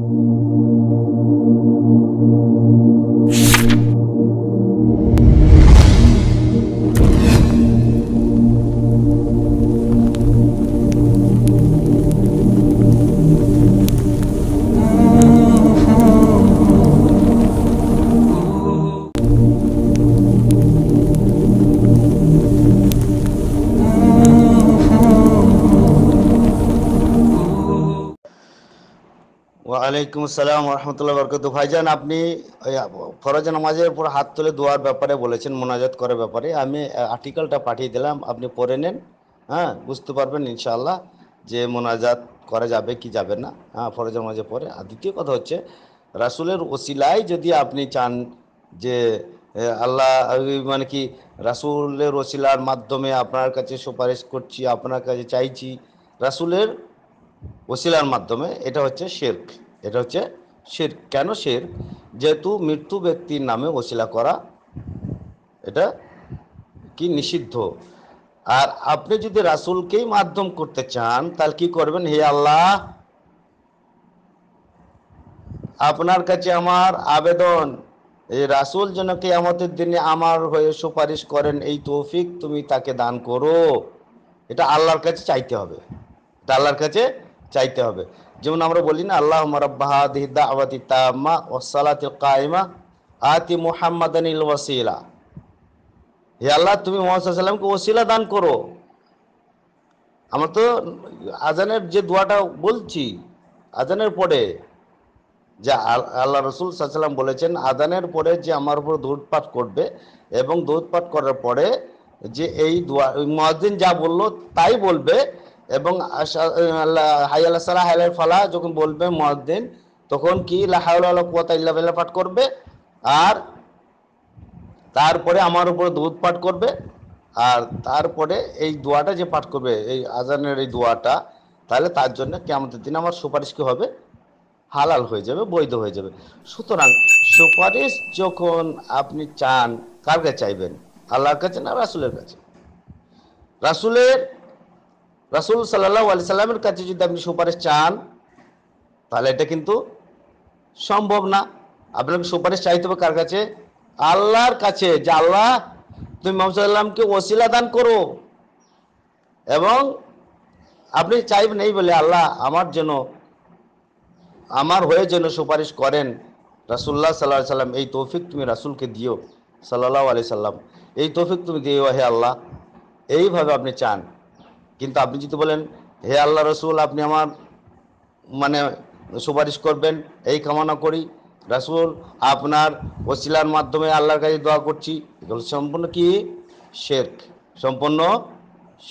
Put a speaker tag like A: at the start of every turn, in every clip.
A: Thank you. ওয়ালাইকুম আসসালাম রহমতুল্লাহ বরকত ভাইজান আপনি ফরজ নামাজের উপর হাত তুলে দোয়ার ব্যাপারে বলেছেন মোনাজাত করার ব্যাপারে আমি আর্টিকেলটা পাঠিয়ে দিলাম আপনি পড়ে নেন হ্যাঁ বুঝতে পারবেন ইনশাআল্লাহ যে মোনাজাত করা যাবে কি যাবে না হ্যাঁ ফরজ নামাজের পরে আর দ্বিতীয় কথা হচ্ছে রাসুলের ওসিলায় যদি আপনি চান যে আল্লাহ মানে কি রাসুলের ওসিলার মাধ্যমে আপনার কাছে সুপারিশ করছি আপনার কাছে চাইছি রাসুলের ওসিলার মাধ্যমে এটা হচ্ছে শেরক এটা হচ্ছে শের কেন শের যেহেতু মৃত্যু ব্যক্তির নামে ওসিলা করা এটা কি নিষিদ্ধ আর আপনি যদি রাসুলকেই মাধ্যম করতে চান তাহলে কি করবেন হে আল্লাহ আপনার কাছে আমার আবেদন এই রাসুল যেন আমাদের দিনে আমার হয়ে সুপারিশ করেন এই তৌফিক তুমি তাকে দান করো এটা আল্লাহর কাছে চাইতে হবে এটা আল্লাহর কাছে চাইতে হবে যেমন আমরা বলি না আল্লাহ মরাবাহাদি তামা ওসালাত কায়মা আতি মোহাম্মদানিল ওয়াসিলা হে আল্লাহ তুমি মোহাম্মদকে ওসিলা দান করো আমরা তো আজানের যে দোয়াটা বলছি আজানের পরে যে আল্লাহ রসুল সাল্লাম বলেছেন আদানের পরে যে আমার উপর দুধ পাঠ করবে এবং দুধ পাঠ করার পরে যে এই দোয়া মহাদিন যা বলল তাই বলবে এবং হাইয়াল সালাহ হাইয়াল ফালা যখন বলবে মহাদ্দিন তখন কি লাহাউল্লাহ পাঠ করবে আর তারপরে আমার উপরে দুধ পাঠ করবে আর তারপরে এই দোয়াটা যে পাঠ করবে এই আজানের এই দোয়াটা তাহলে তার জন্য কেমতের দিন আমার সুপারিশ কি হবে হালাল হয়ে যাবে বৈধ হয়ে যাবে সুতরাং সুপারিশ যখন আপনি চান কার কাছে চাইবেন আল্লাহর কাছে না রাসুলের কাছে রাসুলের রাসুল সাল্লাহ আলি সাল্লামের কাছে যদি আপনি সুপারিশ চান তাহলে এটা কিন্তু সম্ভব না আপনাকে সুপারিশ চাইতে হবে কার কাছে আল্লাহর কাছে যে আল্লাহ তুমি মোহাম্মদকে ওসিলা দান করো এবং আপনি চাইবেন এই বলে আল্লাহ আমার যেন আমার হয়ে যেন সুপারিশ করেন রাসুল্লাহ সাল্লাহ সাল্লাম এই তৌফিক তুমি রাসুলকে দিও সাল্লাহ আলি সাল্লাম এই তৌফিক তুমি দিও হে আল্লাহ এইভাবে আপনি চান কিন্তু আপনি যদি বলেন হে আল্লাহ রসুল আপনি আমার মানে সুপারিশ করবেন এই কামনা করি রসুল আপনার ওসিলার মাধ্যমে আল্লাহর কাছে দোয়া করছি এগুলো সম্পূর্ণ কি শেখ সম্পূর্ণ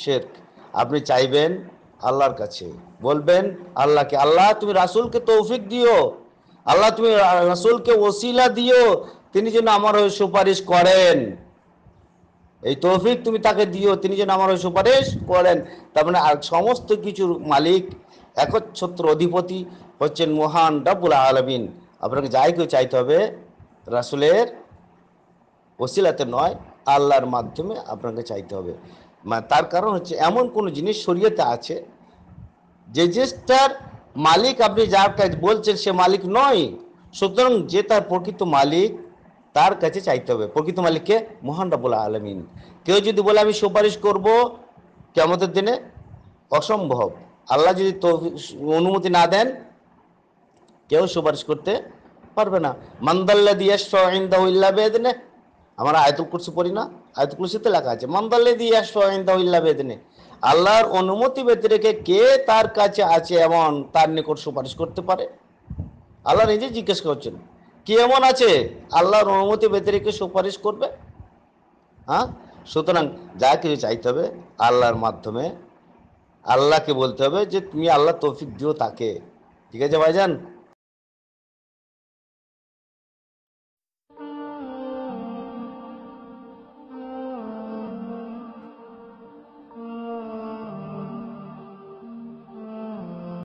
A: শেখ আপনি চাইবেন আল্লাহর কাছে বলবেন আল্লাহকে আল্লাহ তুমি রাসুলকে তৌফিক দিও আল্লাহ তুমি রাসুলকে ওসিলা দিও তিনি যেন আমার সুপারিশ করেন এই তৌফিক তুমি তাকে দিও তিনি যেন আমার ওই সুপারিশ করেন তার মানে আর সমস্ত কিছুর মালিক একচ্ছত্র অধিপতি হচ্ছেন মহান ডাবুল আলমিন আপনাকে যাই কেউ চাইতে হবে রাসুলের ওসিলাতে নয় আল্লাহর মাধ্যমে আপনাকে চাইতে হবে তার কারণ হচ্ছে এমন কোনো জিনিস শরীয়তে আছে যে জিনিসটার মালিক আপনি যার কাজ বলছেন সে মালিক নয় সুতরাং যে তার প্রকৃত মালিক তার কাছে চাইতে হবে প্রকৃত মালিককে মহান রাবুল আলমিন কেউ যদি বলে আমি সুপারিশ করব কেমতের দিনে অসম্ভব আল্লাহ যদি অনুমতি না দেন কেউ সুপারিশ করতে পারবে না মান্দাল্লা দিয়াসা বেদনে আমার আয়তুল কুরসি পড়ি না আয়তুল কুরসিতে লেখা আছে মান্দাল্লা দিয়াসা বেদিনে আল্লাহর অনুমতি ব্যতি রেখে কে তার কাছে আছে এমন তার নিকট সুপারিশ করতে পারে আল্লাহ নিজে জিজ্ঞেস করছেন কি এমন আছে আল্লাহর অনুমতি ব্যতিরিক্ত সুপারিশ করবে হ্যাঁ সুতরাং যা কিছু চাইতে হবে আল্লাহর মাধ্যমে আল্লাহকে বলতে হবে যে তুমি আল্লাহ তৌফিক দিও তাকে ঠিক আছে ভাইজান